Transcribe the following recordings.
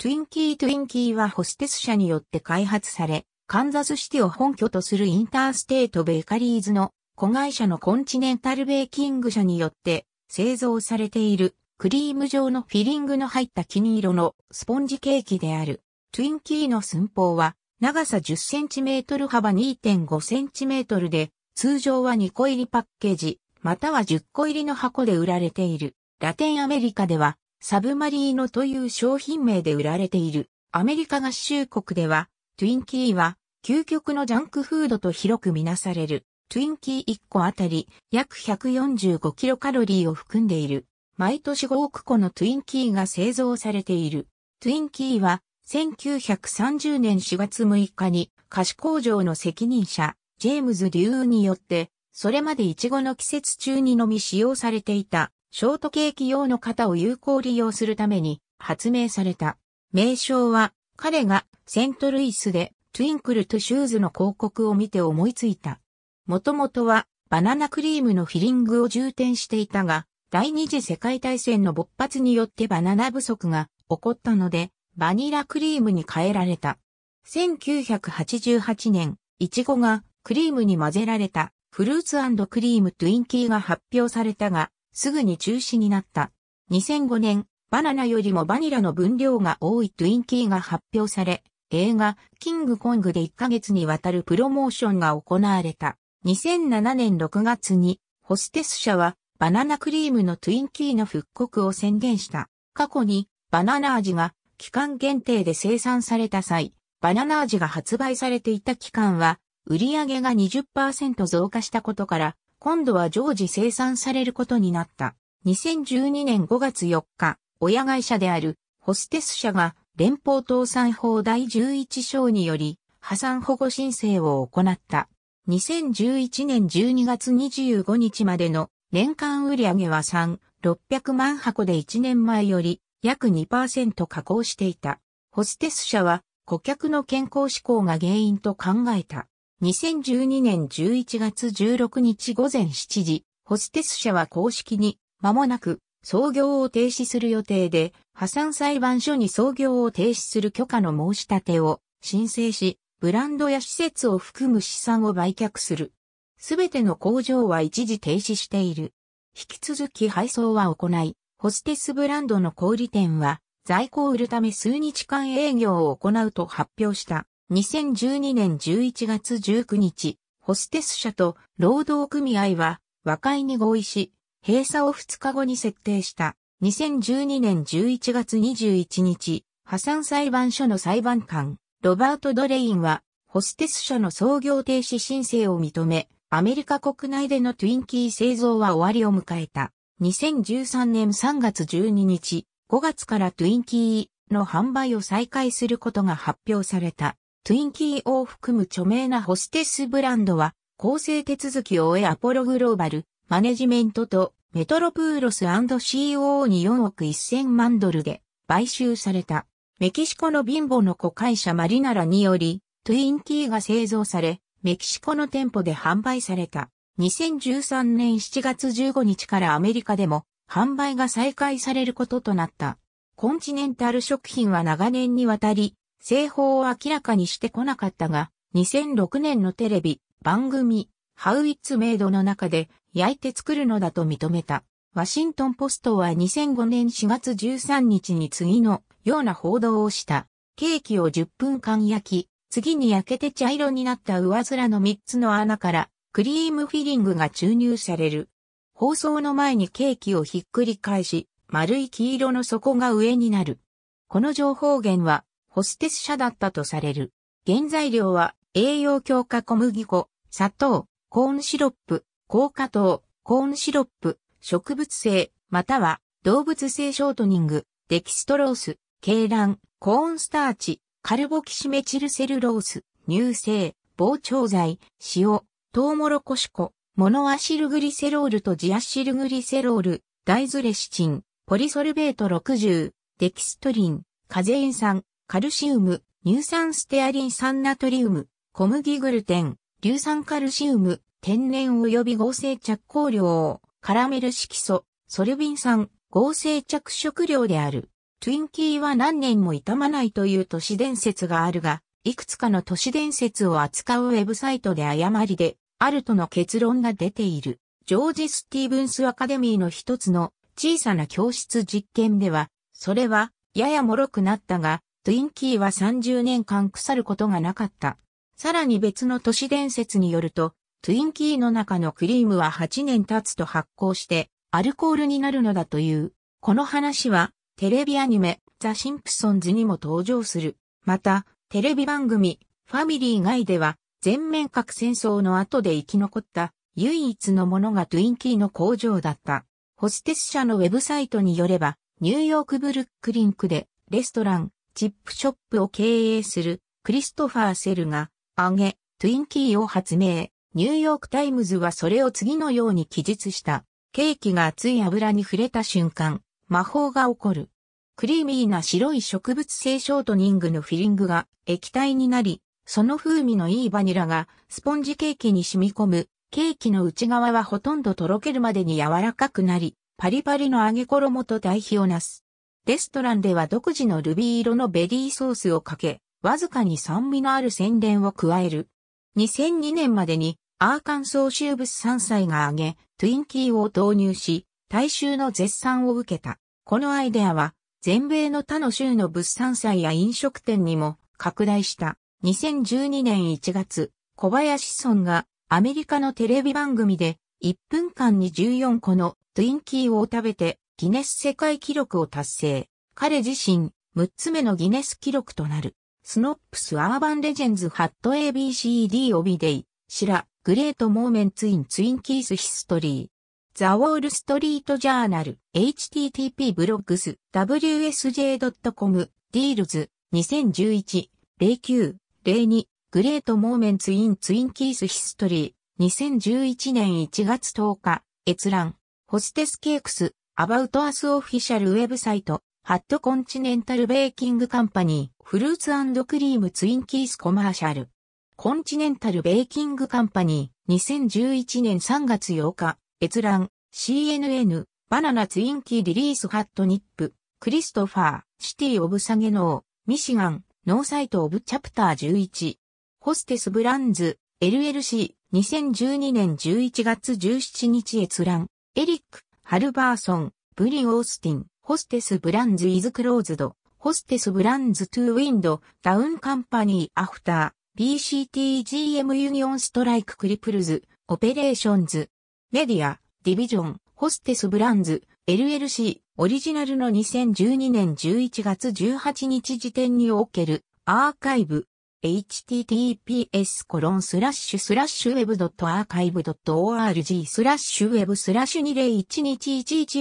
トゥインキートゥインキーはホステス社によって開発され、カンザスシティを本拠とするインターステートベーカリーズの子会社のコンチネンタルベーキング社によって製造されているクリーム状のフィリングの入った金色のスポンジケーキである。トゥインキーの寸法は長さ 10cm 幅 2.5cm で通常は2個入りパッケージまたは10個入りの箱で売られている。ラテンアメリカではサブマリーノという商品名で売られている。アメリカ合衆国では、トゥインキーは、究極のジャンクフードと広くみなされる。トゥインキー1個あたり約145キロカロリーを含んでいる。毎年5億個のトゥインキーが製造されている。トゥインキーは1930年4月6日に菓子工場の責任者ジェームズ・デューによってそれまでイチゴの季節中にのみ使用されていたショートケーキ用の型を有効利用するために発明された。名称は彼がセントルイスでトゥインクルトゥシューズの広告を見て思いついた。もともとはバナナクリームのフィリングを充填していたが、第二次世界大戦の勃発によってバナナ不足が起こったので、バニラクリームに変えられた。1988年、イチゴがクリームに混ぜられたフルーツクリームトゥインキーが発表されたが、すぐに中止になった。2005年、バナナよりもバニラの分量が多いトゥインキーが発表され、映画、キングコングで1ヶ月にわたるプロモーションが行われた。2007年6月に、ホステス社は、バナナクリームのトゥインキーの復刻を宣言した。過去に、バナナ味が、期間限定で生産された際、バナナ味が発売されていた期間は、売上が20%増加したことから、今度は常時生産されることになった。2012年5月4日、親会社であるホステス社が連邦倒産法第11章により破産保護申請を行った。2011年12月25日までの年間売上は3、600万箱で1年前より約2%下降していた。ホステス社は顧客の健康志向が原因と考えた。2012年11月16日午前7時、ホステス社は公式に、間もなく、創業を停止する予定で、破産裁判所に創業を停止する許可の申し立てを申請し、ブランドや施設を含む資産を売却する。すべての工場は一時停止している。引き続き配送は行い、ホステスブランドの小売店は在庫を売るため数日間営業を行うと発表した。2012年11月19日、ホステス社と労働組合は和解に合意し、閉鎖を2日後に設定した2012年11月21日、破産裁判所の裁判官、ロバート・ドレインは、ホステス社の創業停止申請を認め、アメリカ国内でのトゥインキー製造は終わりを迎えた。2013年3月12日、5月からトゥインキーの販売を再開することが発表された。トゥインキーを含む著名なホステスブランドは、構成手続きを終えアポログローバル、マネジメントとメトロプーロス &COO に4億1000万ドルで買収された。メキシコの貧乏の子会社マリナラにより、トゥインキーが製造され、メキシコの店舗で販売された。2013年7月15日からアメリカでも販売が再開されることとなった。コンチネンタル食品は長年にわたり、製法を明らかにしてこなかったが、2006年のテレビ、番組、How It's Made の中で焼いて作るのだと認めた。ワシントンポストは2005年4月13日に次のような報道をした。ケーキを10分間焼き、次に焼けて茶色になった上面の3つの穴からクリームフィリングが注入される。放送の前にケーキをひっくり返し、丸い黄色の底が上になる。この情報源はホステス社だったとされる。原材料は栄養強化小麦粉、砂糖、コーンシロップ、高果糖、コーンシロップ、植物性、または動物性ショートニング、デキストロース、鶏卵、コーンスターチ、カルボキシメチルセルロース、乳製、膨張剤、塩、トウモロコシ粉、モノアシルグリセロールとジアシルグリセロール、大豆レシチン、ポリソルベート60、デキストリン、カゼイン酸、カルシウム、乳酸ステアリン酸ナトリウム、小麦グルテン、硫酸カルシウム、天然及び合成着光量、カラメル色素、ソルビン酸、合成着色料である。トゥインキーは何年も傷まないという都市伝説があるが、いくつかの都市伝説を扱うウェブサイトで誤りで、あるとの結論が出ている。ジョージ・スティーブンス・アカデミーの一つの小さな教室実験では、それはやや脆くなったが、トゥインキーは30年間腐ることがなかった。さらに別の都市伝説によると、トゥインキーの中のクリームは8年経つと発酵して、アルコールになるのだという。この話は、テレビアニメ、ザ・シンプソンズにも登場する。また、テレビ番組、ファミリー外では、全面核戦争の後で生き残った唯一のものがトゥインキーの工場だった。ホステス社のウェブサイトによれば、ニューヨークブルックリンクでレストラン、チップショップを経営するクリストファー・セルが、揚げ、トゥインキーを発明。ニューヨークタイムズはそれを次のように記述した。ケーキが熱い油に触れた瞬間、魔法が起こる。クリーミーな白い植物性ショートニングのフィリングが液体になり、その風味のいいバニラがスポンジケーキに染み込む。ケーキの内側はほとんどとろけるまでに柔らかくなり、パリパリの揚げ衣と対比をなす。レストランでは独自のルビー色のベリーソースをかけ、わずかに酸味のある洗練を加える。2002年までにアーカンソー州物産歳が挙げ、トゥインキーを投入し、大衆の絶賛を受けた。このアイデアは、全米の他の州の物産祭や飲食店にも拡大した。2012年1月、小林村がアメリカのテレビ番組で1分間に14個のトゥインキーを食べてギネス世界記録を達成。彼自身、6つ目のギネス記録となる。スノップスアーバンレジェンズハット ABCD オビデイ、シラ、グレートモーメンツインツインキースヒストリー。ザ・ウォール・ストリート・ジャーナル、http ブロッグス、wsj.com、ディールズ、2011、09、02、グレート・モーメンツインツインキースヒストリー、2011年1月10日、閲覧、ホステスケークス、About Us オフィシャルウェブサイト、ハットコンチネンタルベーキングカンパニー、フルーツクリームツインキースコマーシャル。コンチネンタルベーキングカンパニー、2011年3月8日、閲覧、CNN、バナナツインキーリリースハットニップ、クリストファー、シティオブサゲノー、ミシガン、ノーサイトオブチャプター11。ホステスブランズ、LLC、2012年11月17日閲覧、エリック、ハルバーソン、ブリン・オースティン、ホステス・ブランズ・イズ・クローズド、ホステス・ブランズ・トゥ・ウィンド、ダウン・カンパニー・アフター、BCTGM・ ユニオン・ストライク・クリプルズ、オペレーションズ、メディア、ディビジョン、ホステス・ブランズ、LLC、オリジナルの2012年11月18日時点におけるアーカイブ、https コロンスラッシュスラッシュウェブアーカイブ org スラッシュウェブスラッシュ2 0 1 1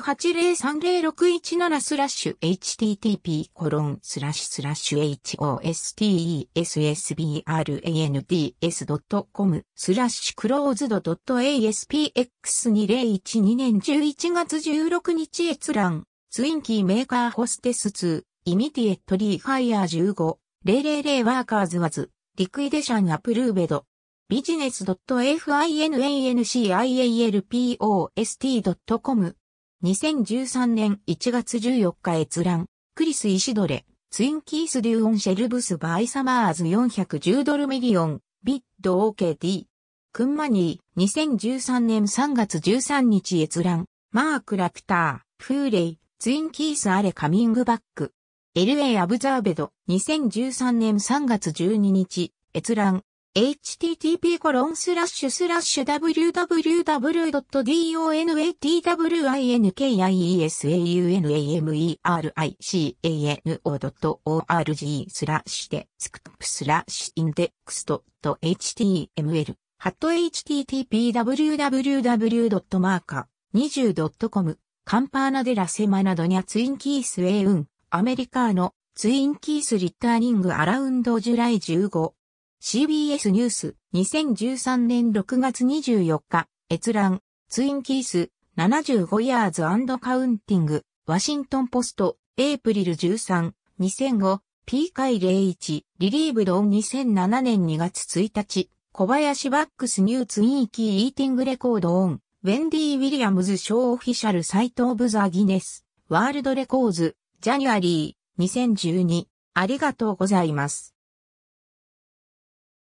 1 8 0 3 0 6 1スラッシュ http コロンスラッシュスラッシュ h o s t e s b r a n d s c o m c スラッシュクローズド aspx2012 年11月16日閲覧ツインキーメーカーホステス2イミティエットリーファイヤー15 000ワーカーズワズ、リクイデシャンアプルーベド。ビジネス f i n a n c i a l p o s t c o m 2013年1月14日閲覧、クリス・イシドレ、ツインキース・デューオン・シェルブス・バイ・サマーズ410ドルミリオン、ビッド OKD。クンマニー、2013年3月13日閲覧、マーク・ラプター、フーレイ、ツインキース・アレ・カミングバック。LA アブザーベド、2013年3月12日、閲覧。http コロンスラッシュスラッシュ www.donatwinkiesaunamericano.org スラッシュでスクップスラッシュインデックス .html ハット http www.marka20.com カンパーナデラセマナドニャツインキースウェイウンアメリカーツインキースリッターニングアラウンドジュライ15。CBS ニュース、2013年6月24日、閲覧、ツインキース、75ヤーズカウンティング、ワシントンポスト、エイプリル13、2005、P 回01、リリーブドン2007年2月1日、小林バックスニューツインキーイーティングレコードオン、ウェンディ・ウィリアムズショーオフィシャルサイトオブザ・ギネス、ワールドレコーズ、ジャニュアリー、2012ありがとうございます。